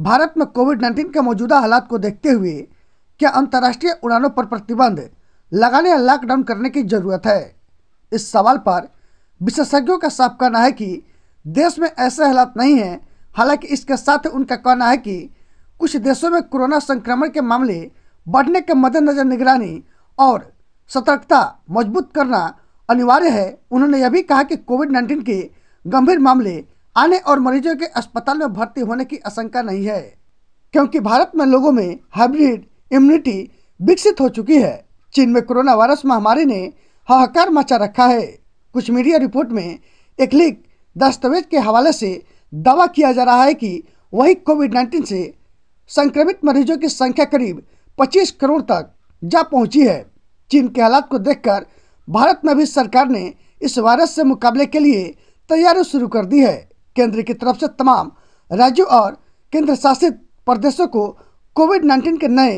भारत में Covid nineteen के मौजूदा हालात को देखते हुए क्या अंतर्राष्ट्रीय उड़ानों पर प्रतिबंध लगाने या लॉकडाउन करने की जरूरत है इस सवाल पर विशेषज्ञों का साफ कहना है कि देश में ऐसे हालात नहीं हैं हालांकि इसके साथ उनका कहना है कि कुछ देशों में कोरोना संक्रमण के मामले बढ़ने के मद्देनजर निगरानी और सतर्कता मजबूत करना अनिवार्य है उन्होंने यह भी कहा कि कोविड नाइन्टीन के गंभीर मामले आने और मरीजों के अस्पताल में भर्ती होने की आशंका नहीं है क्योंकि भारत में लोगों में हाइब्रिड इम्यूनिटी विकसित हो चुकी है चीन में कोरोना वायरस महामारी ने हाहाकार मचा रखा है कुछ मीडिया रिपोर्ट में एक लीक दस्तावेज के हवाले से दावा किया जा रहा है कि वही कोविड 19 से संक्रमित मरीजों की संख्या करीब 25 करोड़ तक जा पहुंची है चीन के हालात को देखकर भारत में भी सरकार ने इस वायरस से मुकाबले के लिए तैयारी शुरू कर दी है केंद्र की तरफ से तमाम राज्यों और केंद्र शासित प्रदेशों को कोविड नाइन्टीन के नए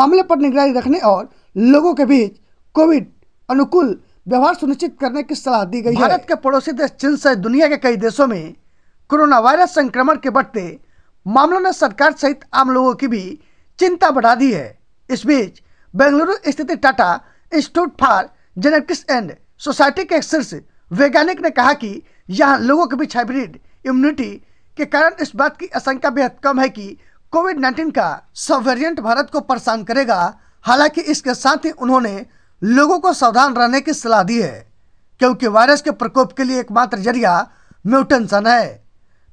मामले पर निगरानी रखने और लोगों के बीच कोविड अनुकूल व्यवहार सुनिश्चित करने की सलाह दी गई भारत के पड़ोसी देश चीन सहित दुनिया के कई देशों में कोरोना वायरस संक्रमण के बढ़ते मामलों ने सरकार सहित आम लोगों की भी चिंता बढ़ा दी है इस बीच बेंगलुरु स्थित Tata institute for genetics and society के शीर्ष वैज्ञानिक ने कहा कि यहाँ लोगों के बीच हाइब्रिड इम्यूनिटी के कारण इस बात की आशंका बेहद कम है कि कोविड 19 का सब वेरियंट भारत को परेशान करेगा हालांकि इसके साथ ही उन्होंने लोगों को सावधान रहने की सलाह दी है क्योंकि वायरस के प्रकोप के लिए एकमात्र जरिया म्यूटेंशन है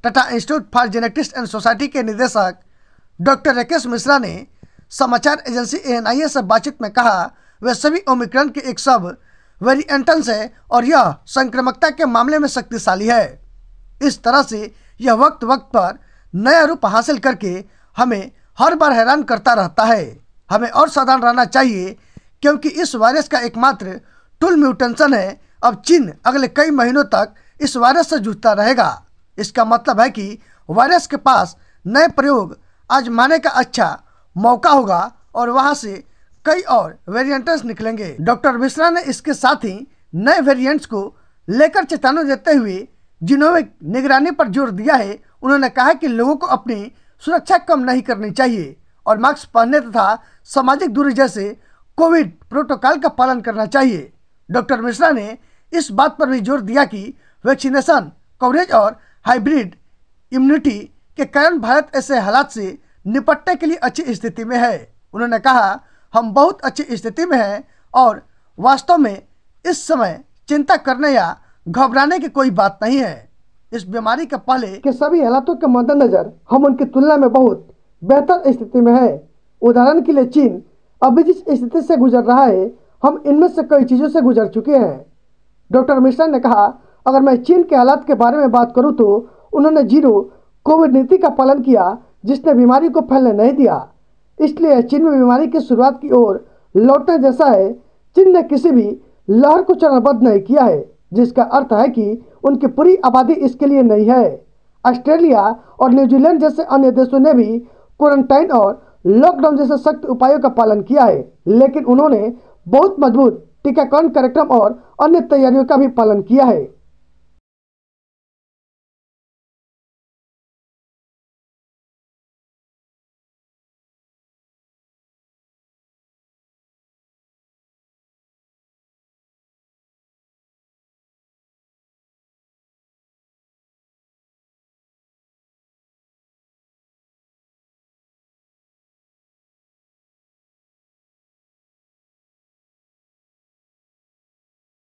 Tata institute for genetics and society के निदेशक डॉक्टर राकेश मिश्रा ने समाचार एजेंसी एन से बातचीत में कहा वे सभी ओमिक्रन के एक सब वेरिएंटल से और यह संक्रमकता के मामले में शक्तिशाली है इस तरह से यह वक्त वक्त पर नया रूप हासिल करके हमें हर बार हैरान करता रहता है हमें और सावधान रहना चाहिए क्योंकि इस वायरस का एकमात्र टूल म्यूटेंशन है अब चीन अगले कई महीनों तक इस वायरस से जूझता रहेगा इसका मतलब है कि वायरस के पास नए प्रयोग आजमाने का अच्छा मौका होगा और वहाँ से कई और वेरिएंट्स निकलेंगे डॉक्टर मिश्रा ने इसके साथ ही नए वेरिएंट्स को लेकर चेतावनी देते हुए जिन्होंने निगरानी पर जोर दिया है उन्होंने कहा कि लोगों को अपनी सुरक्षा कम नहीं करनी चाहिए और मास्क पहनने तथा सामाजिक दूरी जैसे कोविड प्रोटोकॉल का पालन करना चाहिए डॉक्टर मिश्रा ने इस बात पर भी जोर दिया कि वैक्सीनेशन कवरेज और हाइब्रिड इम्यूनिटी के कारण भारत ऐसे हालात से निपटने के लिए अच्छी स्थिति में है उन्होंने कहा हम बहुत अच्छी स्थिति में हैं और वास्तव में इस समय चिंता करने या घबराने की कोई बात नहीं है इस बीमारी के पहले के सभी हालातों के मद्देनजर हम उनकी तुलना में बहुत बेहतर स्थिति में है उदाहरण के लिए चीन अभी जिस स्थिति से गुजर रहा है हम इनमें से कई चीज़ों से गुजर चुके हैं डॉक्टर मिश्रा ने कहा अगर मैं चीन के हालात के बारे में बात करूं तो उन्होंने जीरो कोविड नीति का पालन किया जिसने बीमारी को फैलने नहीं दिया इसलिए चीन में बीमारी की शुरुआत की ओर लौटने जैसा है चीन ने किसी भी लहर को चरणबद्ध नहीं किया है जिसका अर्थ है कि उनकी पूरी आबादी इसके लिए नहीं है ऑस्ट्रेलिया और न्यूजीलैंड जैसे अन्य देशों ने भी क्वारंटाइन और लॉकडाउन जैसे सख्त उपायों का पालन किया है लेकिन उन्होंने बहुत मजबूत टीकाकरण कार्यक्रम और अन्य तैयारियों का भी पालन किया है